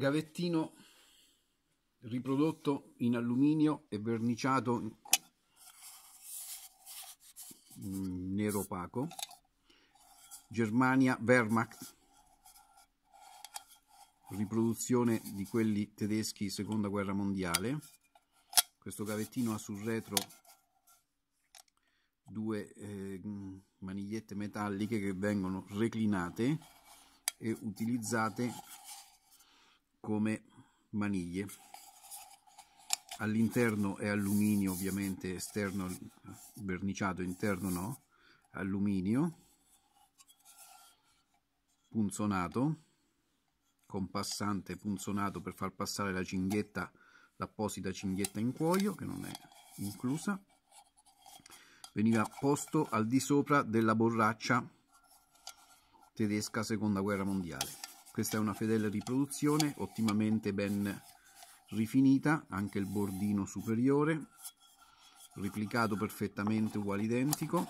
gavettino riprodotto in alluminio e verniciato in nero opaco Germania Wehrmacht riproduzione di quelli tedeschi seconda guerra mondiale questo gavettino ha sul retro due eh, manigliette metalliche che vengono reclinate e utilizzate come maniglie all'interno è alluminio ovviamente esterno verniciato interno no alluminio punzonato con passante punzonato per far passare la cinghietta l'apposita cinghietta in cuoio che non è inclusa veniva posto al di sopra della borraccia tedesca seconda guerra mondiale questa è una fedele riproduzione ottimamente ben rifinita anche il bordino superiore replicato perfettamente uguale identico